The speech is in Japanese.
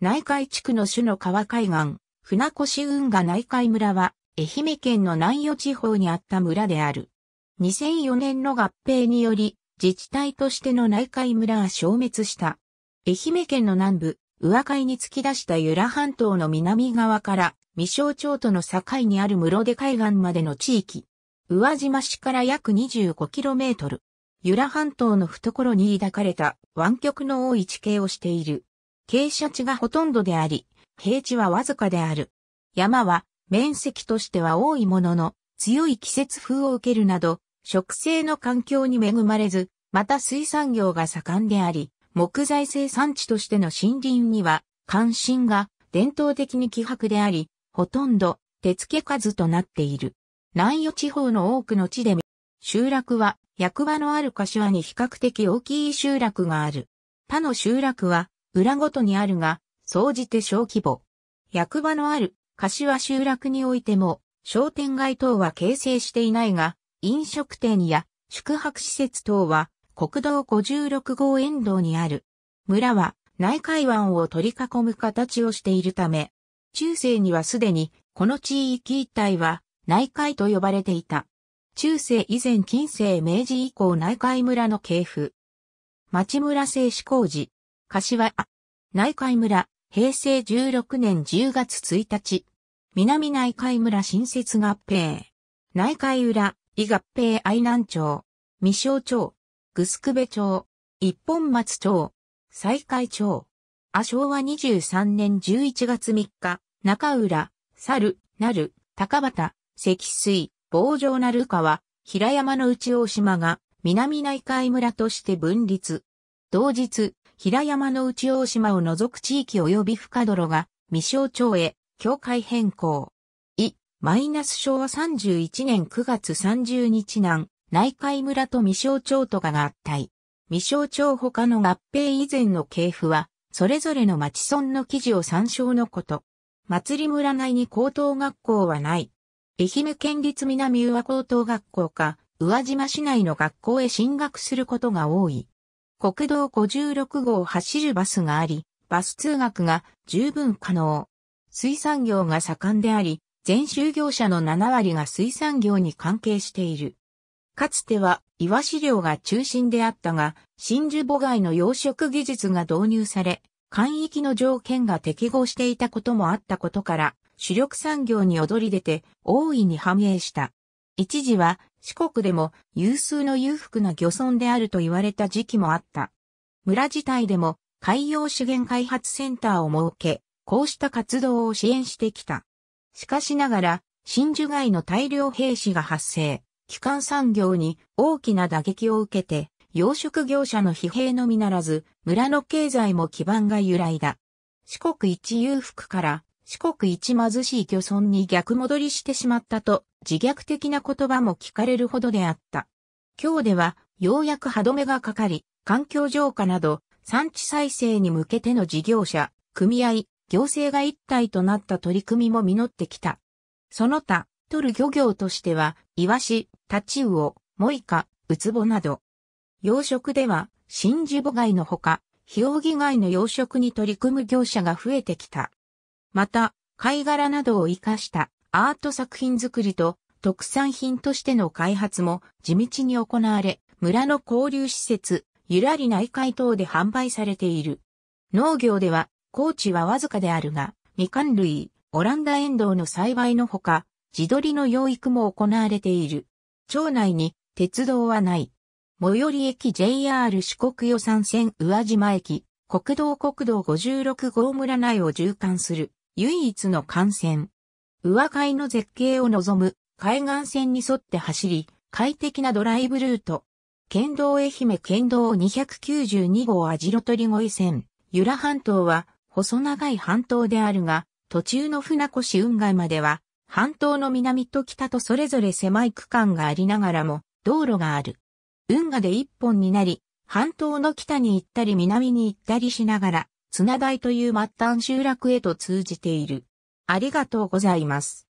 内海地区の種の川海岸、船越運河内海村は、愛媛県の南予地方にあった村である。2004年の合併により、自治体としての内海村は消滅した。愛媛県の南部、上海に突き出した由良半島の南側から、未省町との境にある室出海岸までの地域。宇和島市から約 25km。由良半島の懐に抱かれた湾曲の多い地形をしている。傾斜地がほとんどであり、平地はわずかである。山は面積としては多いものの、強い季節風を受けるなど、植生の環境に恵まれず、また水産業が盛んであり、木材生産地としての森林には、関心が伝統的に希薄であり、ほとんど手付け数となっている。南予地方の多くの地で、集落は役場のある柏に比較的大きい集落がある。他の集落は裏ごとにあるが、総じて小規模。役場のある柏集落においても、商店街等は形成していないが、飲食店や宿泊施設等は国道56号沿道にある。村は内海湾を取り囲む形をしているため、中世にはすでにこの地域一帯は内海と呼ばれていた。中世以前近世明治以降内海村の系譜。町村製紙工事、柏、内海村、平成16年10月1日。南内海村新設合併。内海浦、伊合併愛南町、未正町、ぐすくべ町、一本松町、西海町。あ昭和23年11月3日、中浦、猿、なる、高畑、積水、棒状なる川、平山の内大島が、南内海村として分立。同日、平山の内大島を除く地域及び深泥が、未消町へ、境界変更。い、マイナス昭和31年9月30日南、内海村と未消町とかが合体。未消町他の合併以前の系譜は、それぞれの町村の記事を参照のこと。祭り村内に高等学校はない。愛媛県立南宇和高等学校か、宇和島市内の学校へ進学することが多い。国道56号を走るバスがあり、バス通学が十分可能。水産業が盛んであり、全就業者の7割が水産業に関係している。かつては、イワシ漁が中心であったが、真珠母貝の養殖技術が導入され、海域の条件が適合していたこともあったことから、主力産業に躍り出て、大いに繁栄した。一時は、四国でも有数の裕福な漁村であると言われた時期もあった。村自体でも海洋資源開発センターを設け、こうした活動を支援してきた。しかしながら、真珠街の大量兵士が発生、基幹産業に大きな打撃を受けて、養殖業者の疲弊のみならず、村の経済も基盤が由来だ。四国一裕福から四国一貧しい漁村に逆戻りしてしまったと自虐的な言葉も聞かれるほどであった。今日では、ようやく歯止めがかかり、環境浄化など、産地再生に向けての事業者、組合、行政が一体となった取り組みも実ってきた。その他、取る漁業としては、イワシ、タチウオ、モイカ、ウツボなど。養殖では、真珠母貝のほか、ヒオウギ貝の養殖に取り組む業者が増えてきた。また、貝殻などを活かしたアート作品作りと特産品としての開発も地道に行われ、村の交流施設、ゆらり内海等で販売されている。農業では、高知はわずかであるが、みかん類、オランダ遠藤の栽培のほか、自撮りの養育も行われている。町内に鉄道はない。最寄り駅 JR 四国予算線宇和島駅、国道国道56号村内を縦貫する唯一の幹線。上海の絶景を望む海岸線に沿って走り、快適なドライブルート。県道愛媛県道292号網代鳥越線。由良半島は細長い半島であるが、途中の船越運河までは、半島の南と北とそれぞれ狭い区間がありながらも、道路がある。運河で一本になり、半島の北に行ったり南に行ったりしながら、綱台という末端集落へと通じている。ありがとうございます。